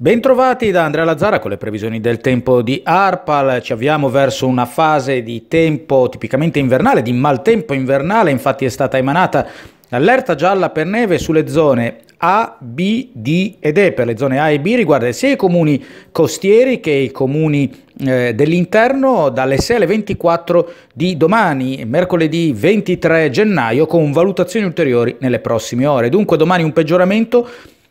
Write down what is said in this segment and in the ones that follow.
Bentrovati da Andrea Lazzara con le previsioni del tempo di Arpal, ci avviamo verso una fase di tempo tipicamente invernale, di maltempo invernale, infatti è stata emanata l'allerta gialla per neve sulle zone a, B, D ed E. Per le zone A e B riguarda sia i comuni costieri che i comuni eh, dell'interno dalle 6 alle 24 di domani, mercoledì 23 gennaio, con valutazioni ulteriori nelle prossime ore. Dunque domani un peggioramento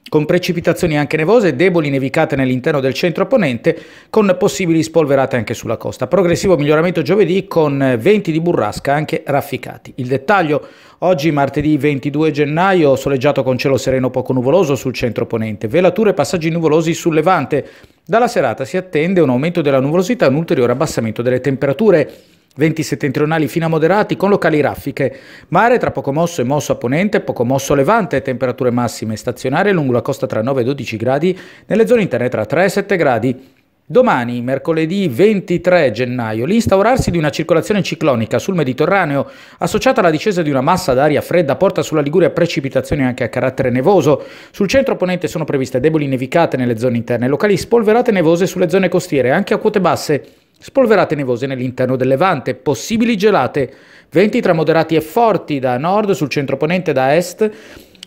con precipitazioni anche nevose e deboli nevicate nell'interno del centro ponente, con possibili spolverate anche sulla costa. Progressivo miglioramento giovedì con venti di burrasca anche rafficati. Il dettaglio oggi martedì 22 gennaio soleggiato con cielo sereno poco nuvoloso sul centro ponente, velature e passaggi nuvolosi sul levante. Dalla serata si attende un aumento della nuvolosità e un ulteriore abbassamento delle temperature venti settentrionali fino a moderati con locali raffiche. Mare tra poco mosso e mosso a ponente, poco mosso a levante, temperature massime stazionarie lungo la costa tra 9 e 12 gradi, nelle zone interne tra 3 e 7 gradi. Domani, mercoledì 23 gennaio, l'instaurarsi di una circolazione ciclonica sul Mediterraneo, associata alla discesa di una massa d'aria fredda, porta sulla Liguria precipitazioni anche a carattere nevoso. Sul centro ponente sono previste deboli nevicate nelle zone interne, locali spolverate nevose sulle zone costiere, anche a quote basse. Spolverate nevose nell'interno del Levante, possibili gelate, venti tra moderati e forti da nord sul centro ponente da est,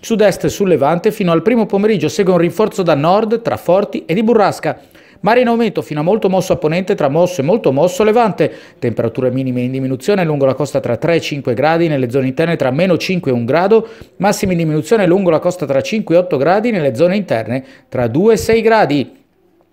sud-est sul Levante fino al primo pomeriggio segue un rinforzo da nord tra forti e di burrasca. Mare in aumento fino a molto mosso a ponente tra mosso e molto mosso levante. Temperature minime in diminuzione lungo la costa tra 3 e 5 gradi, nelle zone interne tra meno 5 e 1 grado, massime in diminuzione lungo la costa tra 5 e 8 gradi, nelle zone interne tra 2 e 6 gradi.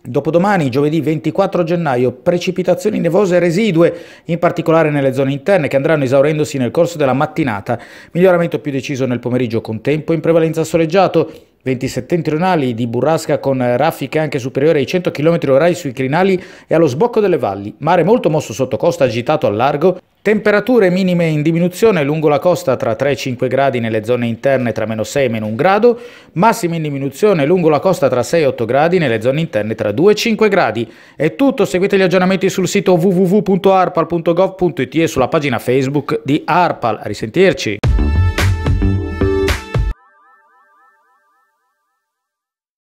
Dopodomani, giovedì 24 gennaio, precipitazioni nevose residue, in particolare nelle zone interne, che andranno esaurendosi nel corso della mattinata. Miglioramento più deciso nel pomeriggio con tempo in prevalenza soleggiato. Venti settentrionali di burrasca con raffiche anche superiori ai 100 km h sui crinali e allo sbocco delle valli. Mare molto mosso sotto costa agitato al largo Temperature minime in diminuzione lungo la costa tra 3 e 5 gradi nelle zone interne tra meno 6 e meno 1 grado, massime in diminuzione lungo la costa tra 6 e 8 gradi nelle zone interne tra 2 e 5 gradi. È tutto, seguite gli aggiornamenti sul sito www.arpal.gov.it e sulla pagina Facebook di Arpal. A risentirci!